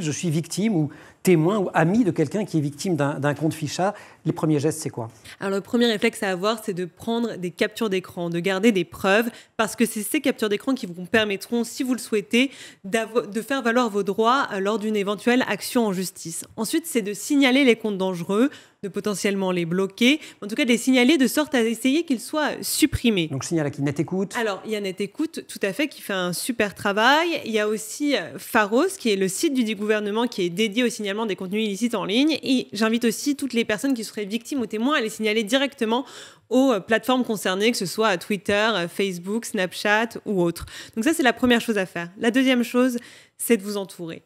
Je suis victime ou témoin ou ami de quelqu'un qui est victime d'un compte ficha. Les premiers gestes, c'est quoi Alors, le premier réflexe à avoir, c'est de prendre des captures d'écran, de garder des preuves, parce que c'est ces captures d'écran qui vous permettront, si vous le souhaitez, de faire valoir vos droits euh, lors d'une éventuelle action en justice. Ensuite, c'est de signaler les comptes dangereux de potentiellement les bloquer, en tout cas de les signaler de sorte à essayer qu'ils soient supprimés. Donc signal à qui NetEcoute Alors il y a NetEcoute, tout à fait qui fait un super travail. Il y a aussi euh, Pharos qui est le site du gouvernement qui est dédié au signalement des contenus illicites en ligne. Et j'invite aussi toutes les personnes qui seraient victimes ou témoins à les signaler directement aux euh, plateformes concernées, que ce soit à Twitter, euh, Facebook, Snapchat ou autres. Donc ça c'est la première chose à faire. La deuxième chose, c'est de vous entourer.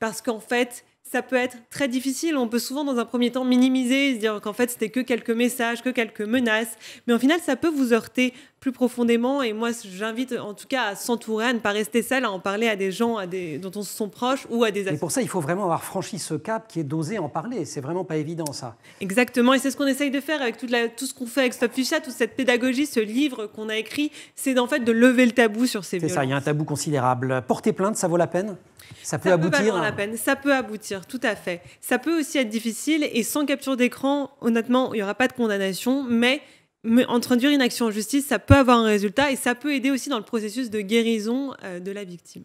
Parce qu'en fait, ça peut être très difficile. On peut souvent, dans un premier temps, minimiser, se dire qu'en fait, c'était que quelques messages, que quelques menaces. Mais en final, ça peut vous heurter plus profondément. Et moi, j'invite en tout cas à s'entourer, à ne pas rester seul, à en parler à des gens à des, dont on se sent proche ou à des Et pour ça, il faut vraiment avoir franchi ce cap qui est d'oser en parler. C'est vraiment pas évident, ça. Exactement. Et c'est ce qu'on essaye de faire avec toute la, tout ce qu'on fait avec Stop Fichat, toute cette pédagogie, ce livre qu'on a écrit. C'est en fait de lever le tabou sur ces C'est ça, il y a un tabou considérable. Porter plainte, ça vaut la peine ça peut aboutir. la peine. Ça peut aboutir, tout à fait. Ça peut aussi être difficile et sans capture d'écran, honnêtement, il n'y aura pas de condamnation, mais mais introduire une action en justice, ça peut avoir un résultat et ça peut aider aussi dans le processus de guérison euh, de la victime.